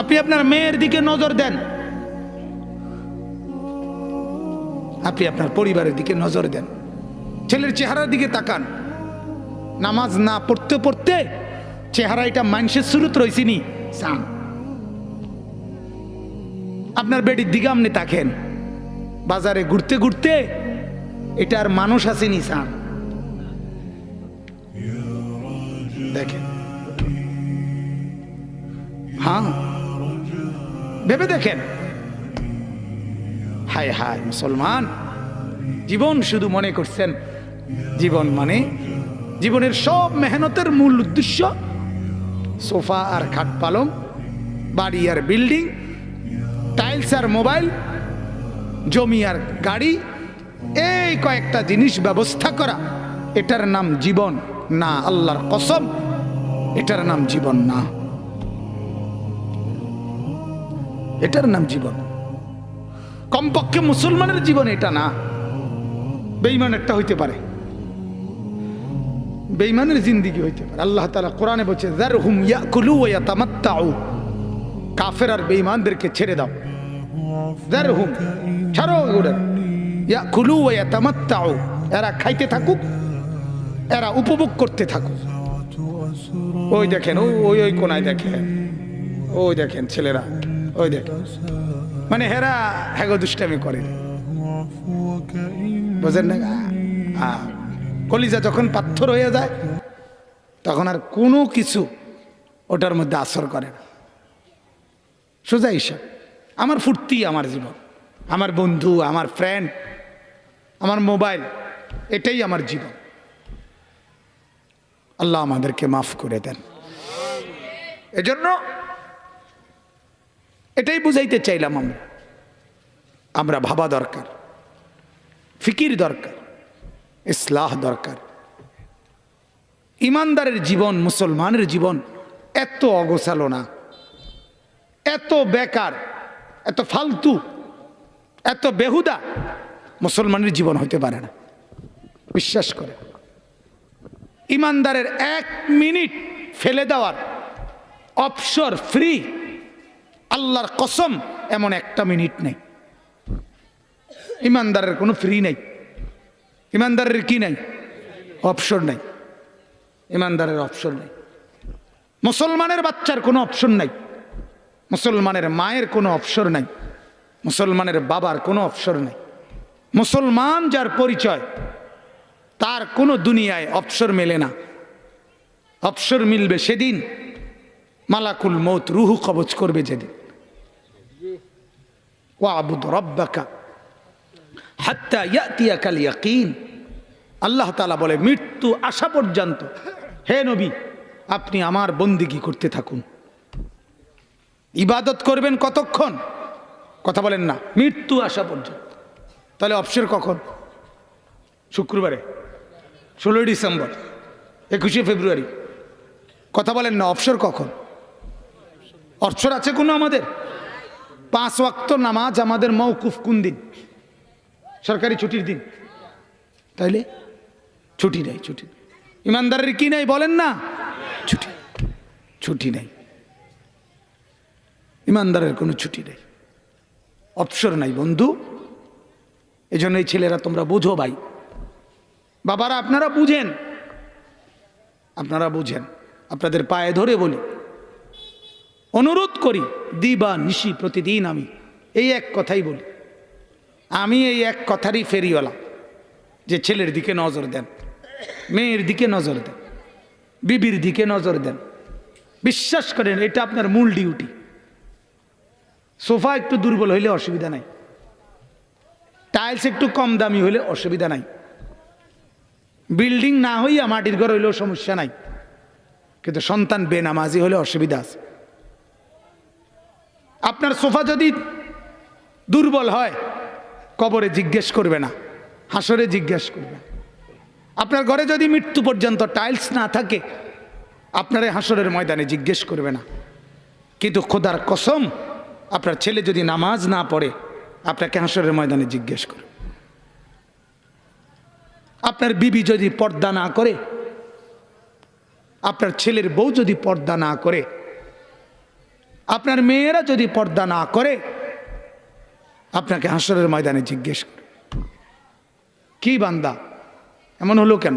আপনি আপনার মেয়ের দিকে নজর দেন আপনি আপনার পরিবারের দিকে নজর দেন ছেলের চেহারার দিকে তাকান নামাজ না পড়তে পড়তে চেহারা এটা মানুষের সুরত রয়েছিনি সান আপনার বেটির দিকে আপনি তাকেন বাজারে ঘুরতে ঘুরতে এটার মানুষ আসেনি সান দেখেন হ্যাঁ ভেবে দেখেন হায় হায় মুসলমান জীবন শুধু মনে করছেন জীবন মানে জীবনের সব মেহনতের মূল উদ্দেশ্য সোফা আর খাট পালং বাড়ি আর বিল্ডিং টাইলস আর মোবাইল জমি আর গাড়ি এই কয়েকটা জিনিস ব্যবস্থা করা এটার নাম জীবন না আল্লাহর কসম এটার নাম জীবন না এটার নাম জীবন কমপক্ষে মুসলমানের জীবন এটা না বেইমান একটা হইতে পারে বেইমানের জিন্দিগি হইতে পারে আল্লাহ তালা কোরআনে বলছে কাফের আর বেইমানদেরকে ছেড়ে দাও যার হুম ছাড়ো ওরা ইয়াকুলু ওয়া তামাত্তাউ এরা খাইতে থাকুক এরা উপভোগ করতে থাকুক ওই দেখেন ওই ওই কোনায় দেখেন ওই দেখেন ছেলেরা ওই দেখ মানে হেরা হ্যাগো দুষ্টামি করে বোঝেন না কলিজা যখন পাথর হয়ে যায় তখন আর কোনো কিছু ওটার মধ্যে আসর করে না সোজা হিসাব আমার ফুর্তি আমার জীবন আমার বন্ধু আমার ফ্রেন্ড আমার মোবাইল এটাই আমার জীবন আল্লাহ আমাদেরকে মাফ করে দেন এজন্য এটাই বুঝাইতে চাইলাম আমরা আমরা ভাবা দরকার ফিকির দরকার ইসলাহ দরকার ইমানদারের জীবন মুসলমানের জীবন এত অগোছালো না এত বেকার এত ফালতু এত বেহুদা মুসলমানের জীবন হতে পারে না বিশ্বাস করে ইমানদারের এক মিনিট ফেলে দেওয়ার অপশর ফ্রি আল্লাহর কসম এমন একটা মিনিট নেই ইমানদারের কোনো ফ্রি নেই ইমানদারের কি নাই অপশন নাই ইমানদারের অপশন নাই মুসলমানের বাচ্চার কোনো অপশন নাই মুসলমানের মায়ের কোনো অপশন নাই মুসলমানের বাবার কোনো অপশন নাই মুসলমান যার পরিচয় তার কোনো দুনিয়ায় অপসর মেলে না অপসর মিলবে সেদিন মালাকুল মৌত রুহু কবচ করবে যেদিন ওয়াবুদ রব্বাকা হাত্তা ইয়াতিয়া কাল ইয়াকিন আল্লাহ তাআলা বলে মৃত্যু আসা পর্যন্ত হে নবী আপনি আমার বন্দিগি করতে থাকুন ইবাদত করবেন কতক্ষণ কথা বলেন না মৃত্যু আসা পর্যন্ত তাহলে অবসর কখন শুক্রবারে ষোলোই ডিসেম্বর একুশে ফেব্রুয়ারি কথা বলেন না অবসর কখন অবসর আছে কোনো আমাদের পাঁচ ওয়াক্ত নামাজ আমাদের মৌকুফ কোন দিন সরকারি ছুটির দিন তাইলে ছুটি নেই ছুটি ইমানদারের কি নাই বলেন না ছুটি ছুটি নেই ইমানদারের কোনো ছুটি নেই অবসর নাই বন্ধু এই জন্য এই ছেলেরা তোমরা বুঝো ভাই বাবারা আপনারা বুঝেন আপনারা বুঝেন আপনাদের পায়ে ধরে বলি অনুরোধ করি দিবা নিশি প্রতিদিন আমি এই এক কথাই বলি আমি এই এক কথারই ফেরিওয়ালা যে ছেলের দিকে নজর দেন মেয়ের দিকে নজর দেন বিবির দিকে নজর দেন বিশ্বাস করেন এটা আপনার মূল ডিউটি সোফা একটু দুর্বল হইলে অসুবিধা নাই টাইলস একটু কম দামি হইলে অসুবিধা নাই বিল্ডিং না হইয়া মাটির ঘর হইলেও সমস্যা নাই কিন্তু সন্তান বেনামাজি হলে অসুবিধা আছে আপনার সোফা যদি দুর্বল হয় কবরে জিজ্ঞেস করবে না হাসরে জিজ্ঞেস করবে আপনার ঘরে যদি মৃত্যু পর্যন্ত টাইলস না থাকে আপনারে হাসরের ময়দানে জিজ্ঞেস করবে না কিন্তু খোদার কসম আপনার ছেলে যদি নামাজ না পড়ে আপনাকে হাসরের ময়দানে জিজ্ঞেস করবে আপনার বিবি যদি পর্দা না করে আপনার ছেলের বউ যদি পর্দা না করে আপনার মেয়েরা যদি পর্দা না করে আপনাকে হাসরের ময়দানে জিজ্ঞেস করে কি বান্দা এমন হলো কেন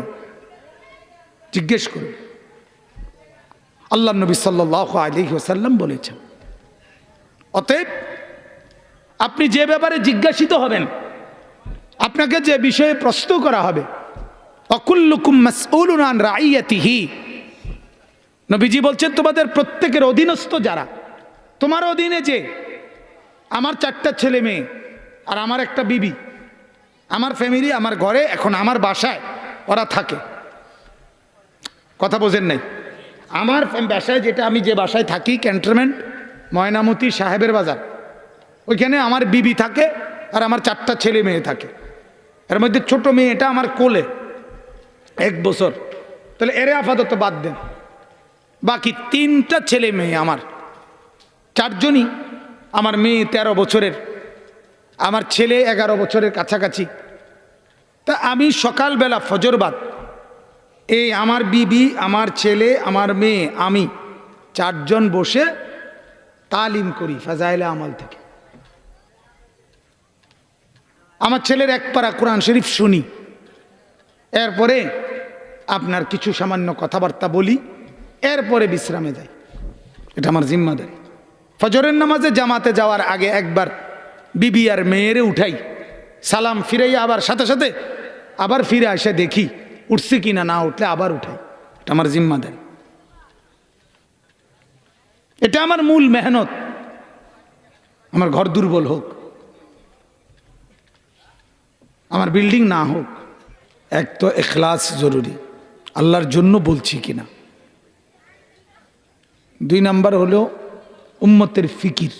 জিজ্ঞেস করুন আল্লাহ নবী সাল্ল আলী ওসাল্লাম বলেছেন অতএব আপনি যে ব্যাপারে জিজ্ঞাসিত হবেন আপনাকে যে বিষয়ে প্রশ্ন করা হবে অকুল্লুকুমান রাইয়াতিহি নবীজি বলছেন তোমাদের প্রত্যেকের অধীনস্থ যারা তোমার অধীনে যে আমার চারটা ছেলে মেয়ে আর আমার একটা বিবি আমার ফ্যামিলি আমার ঘরে এখন আমার বাসায় ওরা থাকে কথা বোঝেন নাই আমার বাসায় যেটা আমি যে বাসায় থাকি ক্যান্টনমেন্ট ময়নামতি সাহেবের বাজার ওইখানে আমার বিবি থাকে আর আমার চারটা ছেলে মেয়ে থাকে এর মধ্যে ছোট মেয়েটা আমার কোলে এক বছর তাহলে এরে আপাতত বাদ দেন বাকি তিনটা ছেলে মেয়ে আমার চারজনই আমার মেয়ে ১৩ বছরের আমার ছেলে এগারো বছরের কাছাকাছি তা আমি সকালবেলা ফজরবাদ এই আমার বিবি আমার ছেলে আমার মেয়ে আমি চারজন বসে তালিম করি ফাজাইলে আমল থেকে আমার ছেলের এক পারা কোরআন শরীফ শুনি এরপরে আপনার কিছু সামান্য কথাবার্তা বলি এরপরে বিশ্রামে যাই এটা আমার জিম্মাদারি ফজরের নামাজে জামাতে যাওয়ার আগে একবার বিবি আর মেয়েরে উঠাই সালাম ফিরাই আবার সাথে সাথে আবার ফিরে আসে দেখি উঠছে কি না না উঠলে আবার উঠাই এটা আমার জিম্মা দেন এটা আমার মূল মেহনত আমার ঘর দুর্বল হোক আমার বিল্ডিং না হোক এক তো এখলাস জরুরি আল্লাহর জন্য বলছি কিনা দুই নাম্বার হলো উম্মতের ফিকির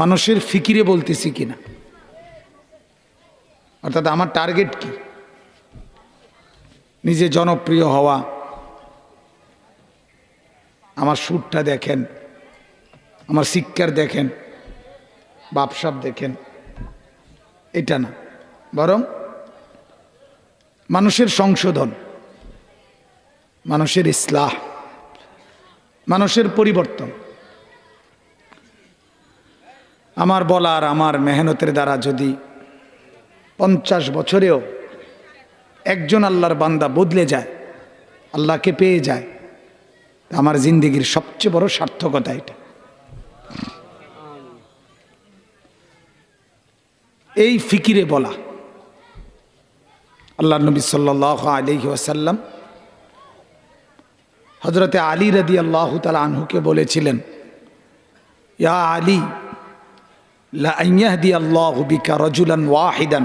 মানুষের ফিকিরে বলতেছি কিনা অর্থাৎ আমার টার্গেট কি নিজে জনপ্রিয় হওয়া আমার সুরটা দেখেন আমার শিক্ষার দেখেন বাপসাপ দেখেন এটা না বরং মানুষের সংশোধন মানুষের ইসলাহ মানুষের পরিবর্তন আমার বলার আমার মেহনতের দ্বারা যদি পঞ্চাশ বছরেও একজন আল্লাহর বান্দা বদলে যায় আল্লাহকে পেয়ে যায় আমার জিন্দিগির সবচেয়ে বড় সার্থকতা এটা এই ফিকিরে বলা আল্লাহ নবী সাল্লাহ আলহি ওয়াসাল্লাম হজরতে আলী রদি আল্লাহ তালা আনহুকে বলেছিলেন ইয়া আলী লাহদি আল্লাহ বিকা রজুলান ওয়াহিদান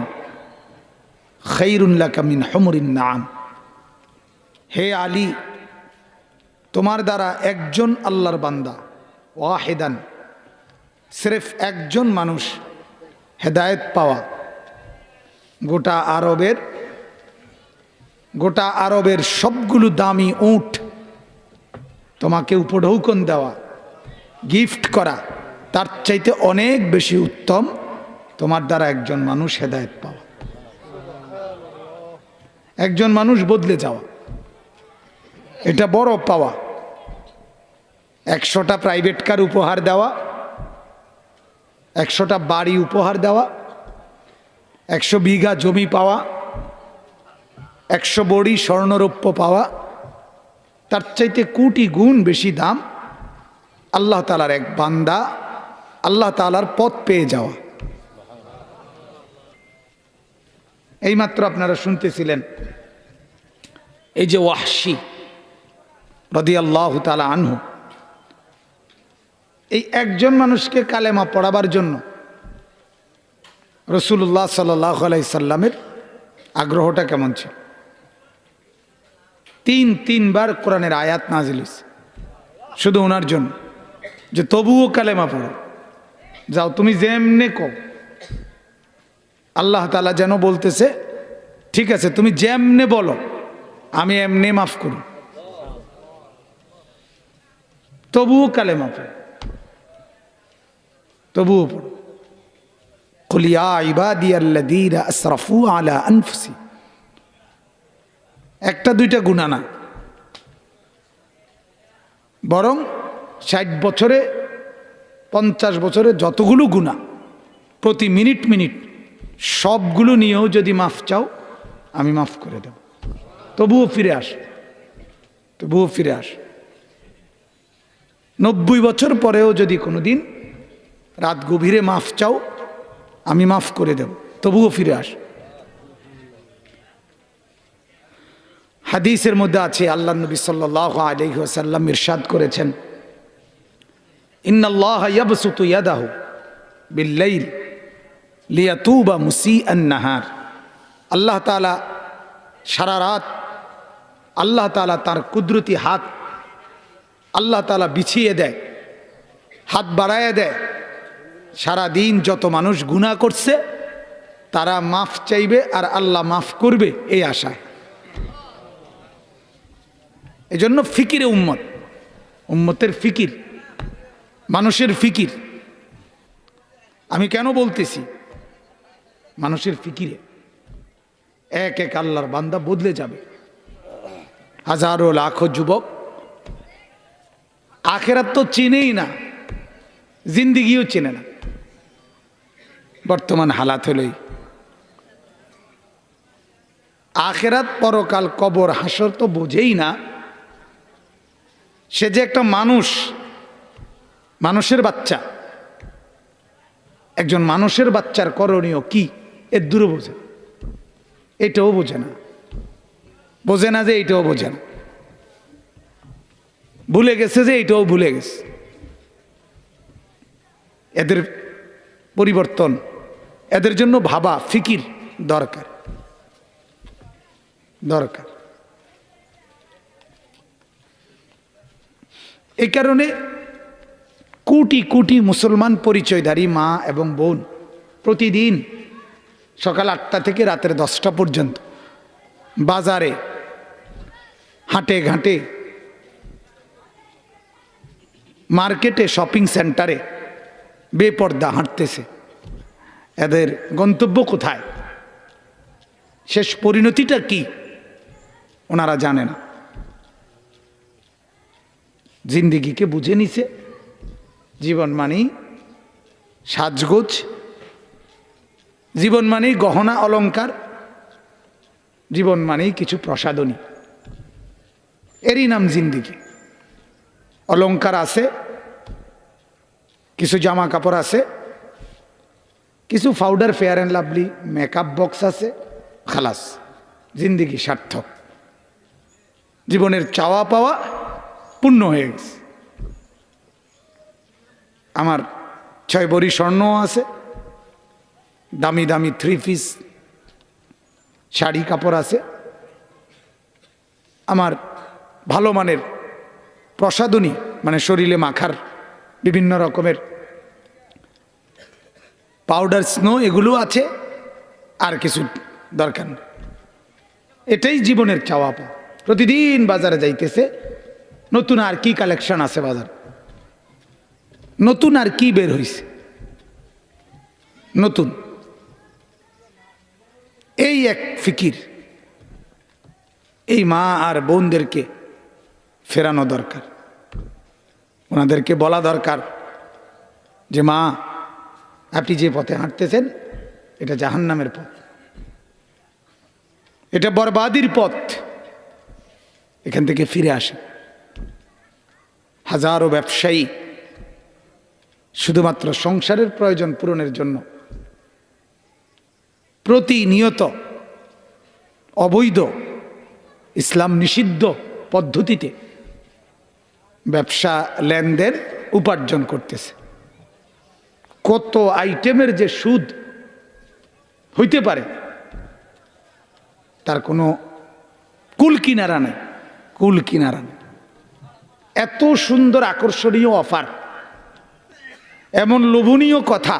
খৈরুল্লা কামিন হমরিন নাম হে আলী তোমার দ্বারা একজন আল্লাহর বান্দা ওয়াহিদান স্রেফ একজন মানুষ হেদায়েত পাওয়া গোটা আরবের গোটা আরবের সবগুলো দামি উঁট তোমাকে উপঢৌকন দেওয়া গিফট করা তার চাইতে অনেক বেশি উত্তম তোমার দ্বারা একজন মানুষ হেদায়ত পাওয়া একজন মানুষ বদলে যাওয়া এটা বড় পাওয়া একশোটা প্রাইভেট কার উপহার দেওয়া একশোটা বাড়ি উপহার দেওয়া একশো বিঘা জমি পাওয়া একশো বড়ি স্বর্ণরৌপ্য পাওয়া তার চাইতে কোটি গুণ বেশি দাম আল্লাহ তালার এক বান্দা আল্লাহ তালার পথ পেয়ে যাওয়া এইমাত্র আপনারা শুনতেছিলেন এই যে ওয়াহশি রদি আল্লাহ তালা আনহু এই একজন মানুষকে কালেমা পড়াবার জন্য রসুল্লাহ সাল্লাহ আলাইসাল্লামের সাল্লামের আগ্রহটা কেমন ছিল তিন তিনবার কোরআনের আয়াত নাজিল হয়েছে শুধু ওনার জন্য যে তবুও কালেমা পড়ো যাও তুমি যেমনে কো আল্লাহ তালা যেন বলতেছে ঠিক আছে তুমি যেমনে বলো আমি এমনি মাফ করি তবুও কালেমা পড়ো তবুও পড়ো কলিয়া ইবাদি আল্লাহ আসরাফু আলা আনফুসি একটা দুইটা গুণা না বরং ষাট বছরে পঞ্চাশ বছরে যতগুলো গুণা প্রতি মিনিট মিনিট সবগুলো নিয়েও যদি মাফ চাও আমি মাফ করে দেব তবুও ফিরে আস তবুও ফিরে আস নব্বই বছর পরেও যদি কোনো দিন রাত গভীরে মাফ চাও আমি মাফ করে দেব তবুও ফিরে আস হাদিসের মধ্যে আছে আল্লাহ নবী সাল্লাহ আলহিহাসাল্লাম ইরশাদ করেছেন মুসি নাহার আল্লাহ তালা সারা রাত আল্লাহ তালা তার কুদরতি হাত আল্লাহ তালা বিছিয়ে দেয় হাত বাড়ায় দেয় সারা দিন যত মানুষ গুণা করছে তারা মাফ চাইবে আর আল্লাহ মাফ করবে এই আশায় এজন্য ফিকিরে উম্মত উম্মতের ফিকির মানুষের ফিকির আমি কেন বলতেছি মানুষের ফিকিরে এক এক আল্লাহর বান্দা বদলে যাবে হাজারো লাখো যুবক আখেরাত তো চেনেই না জিন্দিগিও চেনে না বর্তমান হালাত হলেই আখেরাত পরকাল কবর হাসর তো বোঝেই না সে যে একটা মানুষ মানুষের বাচ্চা একজন মানুষের বাচ্চার করণীয় কি এর দূরে বোঝে এটাও বোঝে না বোঝে না যে এইটাও বোঝে না ভুলে গেছে যে এইটাও ভুলে গেছে এদের পরিবর্তন এদের জন্য ভাবা ফিকির দরকার দরকার এই কারণে কোটি কোটি মুসলমান পরিচয়ধারী মা এবং বোন প্রতিদিন সকাল আটটা থেকে রাতের দশটা পর্যন্ত বাজারে হাটে ঘাটে মার্কেটে শপিং সেন্টারে বেপর্দা হাঁটতেছে এদের গন্তব্য কোথায় শেষ পরিণতিটা কি ওনারা জানে না জিন্দিগিকে বুঝে নিছে জীবন মানেই সাজগোজ জীবন মানেই গহনা অলঙ্কার জীবন মানেই কিছু প্রসাদনী এরই নাম জিন্দিগি অলঙ্কার আছে কিছু জামা কাপড় আছে কিছু powder Fair and Lovely makeup box আছে খালাস জিন্দিগি সার্থক জীবনের চাওয়া পাওয়া পূর্ণ হয়ে গেছে আমার ছয় বড়ি স্বর্ণও আছে দামি দামি থ্রি পিস শাড়ি কাপড় আছে আমার ভালো মানের প্রসাদনী মানে শরীরে মাখার বিভিন্ন রকমের পাউডার স্নো এগুলো আছে আর কিছু দরকার এটাই জীবনের চাওয়া প্রতিদিন বাজারে যাইতেছে নতুন আর কি কালেকশন আছে বাজার নতুন আর কি বের হয়েছে নতুন এই এক ফিকির এই মা আর বোনদেরকে ফেরানো দরকার ওনাদেরকে বলা দরকার যে মা আপনি যে পথে হাঁটতেছেন এটা জাহান্নামের পথ এটা বরবাদির পথ এখান থেকে ফিরে আসে হাজারো ব্যবসায়ী শুধুমাত্র সংসারের প্রয়োজন পূরণের জন্য প্রতিনিয়ত অবৈধ ইসলাম নিষিদ্ধ পদ্ধতিতে ব্যবসা লেনদেন উপার্জন করতেছে কত আইটেমের যে সুদ হইতে পারে তার কোনো কুল কিনারা নেই কুল কিনারা নেই এত সুন্দর আকর্ষণীয় অফার এমন লোভনীয় কথা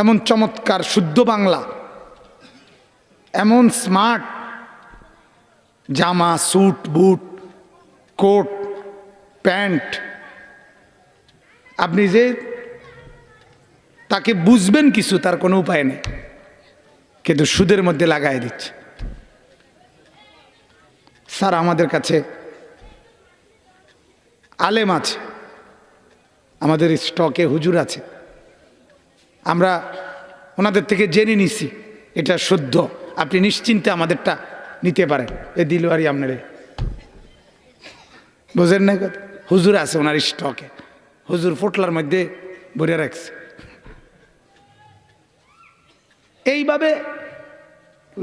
এমন চমৎকার শুদ্ধ বাংলা এমন স্মার্ট জামা স্যুট বুট কোট প্যান্ট আপনি যে তাকে বুঝবেন কিছু তার কোনো উপায় নেই কিন্তু সুদের মধ্যে লাগাই দিচ্ছে স্যার আমাদের কাছে আলেম আছে আমাদের স্টকে হুজুর আছে আমরা ওনাদের থেকে জেনে নিছি এটা শুদ্ধ আপনি নিশ্চিন্তে আমাদেরটা নিতে পারেন এ দিলওয়ারি আপনারে বোঝেন না কথা হুজুর আছে ওনার স্টকে হুজুর ফোটলার মধ্যে ভরে রাখছে এইভাবে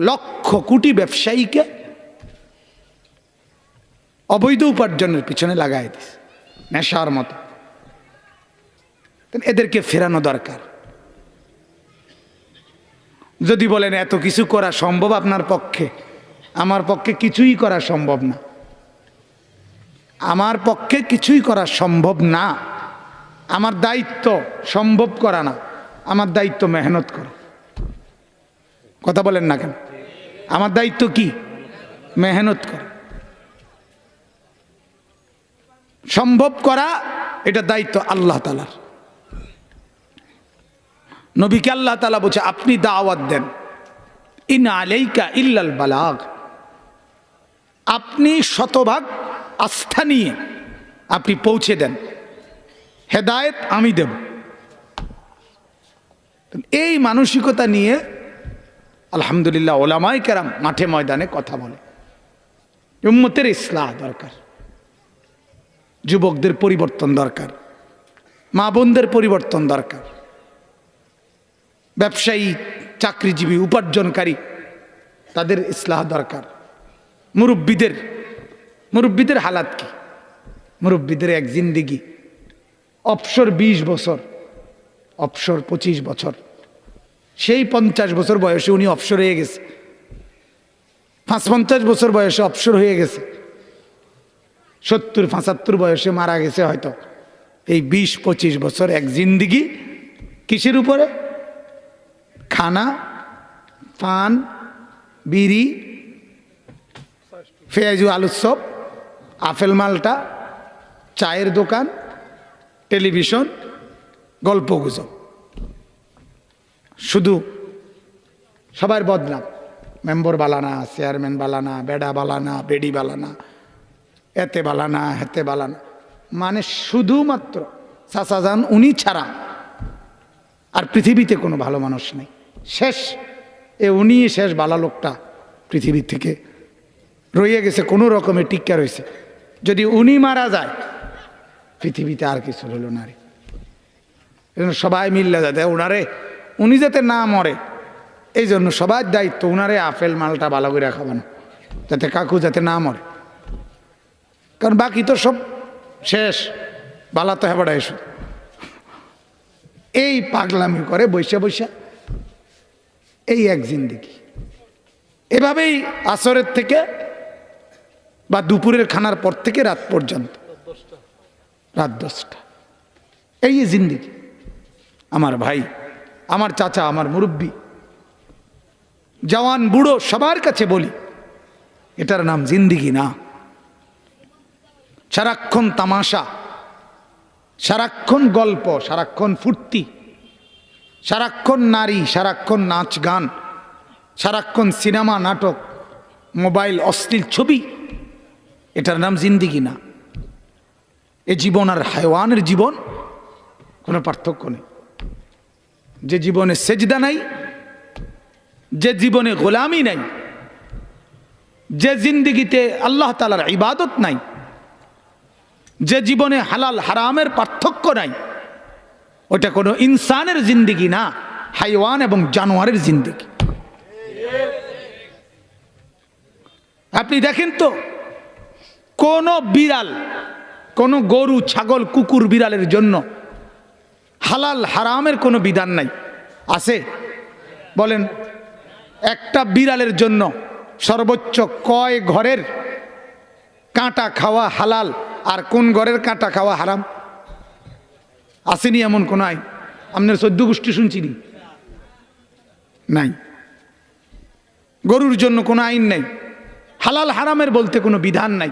লক্ষ কোটি ব্যবসায়ীকে অবৈধ উপার্জনের পিছনে লাগাই দিছে নেশার মতো এদেরকে ফেরানো দরকার যদি বলেন এত কিছু করা সম্ভব আপনার পক্ষে আমার পক্ষে কিছুই করা সম্ভব না আমার পক্ষে কিছুই করা সম্ভব না আমার দায়িত্ব সম্ভব করা না আমার দায়িত্ব মেহনত করা কথা বলেন না কেন আমার দায়িত্ব কি মেহনত করা সম্ভব করা এটা দায়িত্ব আল্লাহ তালার নবীকে আল্লাহ তালা বলছে আপনি দাওয়াত দেন ইন আলাইকা ইল্লাল বালাগ আপনি শতভাগ আস্থা নিয়ে আপনি পৌঁছে দেন হেদায়েত আমি দেব এই মানসিকতা নিয়ে আলহামদুলিল্লাহ ওলামাই কেরাম মাঠে ময়দানে কথা বলে উম্মতের ইসলাহ দরকার যুবকদের পরিবর্তন দরকার মা বোনদের পরিবর্তন দরকার ব্যবসায়ী চাকরিজীবী উপার্জনকারী তাদের ইসলাহ দরকার মুরব্বীদের মুরব্বীদের হালাত কি মুরব্বীদের এক জিন্দিগি অবসর ২০ বছর অবসর ২৫ বছর সেই পঞ্চাশ বছর বয়সে উনি অবসর হয়ে গেছে পাঁচ পঞ্চাশ বছর বয়সে অবসর হয়ে গেছে সত্তর পঁচাত্তর বয়সে মারা গেছে হয়তো এই বিশ পঁচিশ বছর এক জিন্দিগি কিসের উপরে খানা পান বিড়ি ফেয়াজু আলুর সব আফেল মালটা চায়ের দোকান টেলিভিশন গল্প গুজব শুধু সবার বদনাম মেম্বর বালানা চেয়ারম্যান বালানা বেডা বালানা বেডি বালানা এতে বালা না হেতে বালা না মানে শুধুমাত্র চাচাজান উনি ছাড়া আর পৃথিবীতে কোনো ভালো মানুষ নেই শেষ এ উনি শেষ বালা লোকটা পৃথিবীর থেকে রয়ে গেছে কোনো রকমের টিক্কা রয়েছে যদি উনি মারা যায় পৃথিবীতে আর কিছু হল না রে সবাই মিললে যাতে ওনারে উনি যাতে না মরে এই জন্য সবার দায়িত্ব ওনারে আপেল মালটা ভালো করে খাবানো যাতে কাকু যাতে না মরে কারণ বাকি তো সব শেষ বালা তো হেবাড়া হ্যাঁ এসো এই পাগলামি করে বৈশা বৈশা এই এক জিন্দিগি এভাবেই আসরের থেকে বা দুপুরের খানার পর থেকে রাত পর্যন্ত রাত দশটা এই জিন্দিগি আমার ভাই আমার চাচা আমার মুরব্বী জওয়ান বুড়ো সবার কাছে বলি এটার নাম জিন্দিগি না সারাক্ষণ তামাশা সারাক্ষণ গল্প সারাক্ষণ ফুর্তি সারাক্ষণ নারী সারাক্ষণ নাচ গান সারাক্ষণ সিনেমা নাটক মোবাইল অশ্লীল ছবি এটার নাম জিন্দিগি না এ জীবন আর হায়ওয়ানের জীবন কোনো পার্থক্য নেই যে জীবনে সেজদা নাই যে জীবনে গোলামি নাই যে জিন্দিগিতে আল্লাহ তালার ইবাদত নাই যে জীবনে হালাল হারামের পার্থক্য নাই ওটা কোনো ইনসানের জিন্দিগি না হাইওয়ান এবং জানোয়ারের জিন্দিগি আপনি দেখেন তো কোনো বিড়াল কোনো গরু ছাগল কুকুর বিড়ালের জন্য হালাল হারামের কোনো বিধান নাই আছে বলেন একটা বিড়ালের জন্য সর্বোচ্চ কয় ঘরের কাঁটা খাওয়া হালাল আর কোন ঘরের কাঁটা খাওয়া হারাম আসেনি এমন কোনো আইন আপনার সদ্য গোষ্ঠী শুনছিনি নাই গরুর জন্য কোনো আইন নাই হালাল হারামের বলতে কোনো বিধান নাই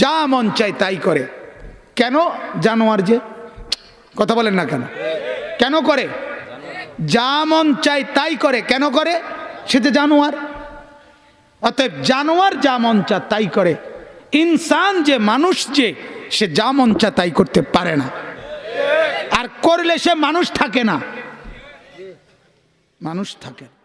যা মন চায় তাই করে কেন জানোয়ার যে কথা বলেন না কেন কেন করে যা মন চায় তাই করে কেন করে সে যে জানোয়ার অতএব জানোয়ার যা মন চায় তাই করে ইনসান যে মানুষ যে সে যা মন চা তাই করতে পারে না আর করলে সে মানুষ থাকে না মানুষ থাকে না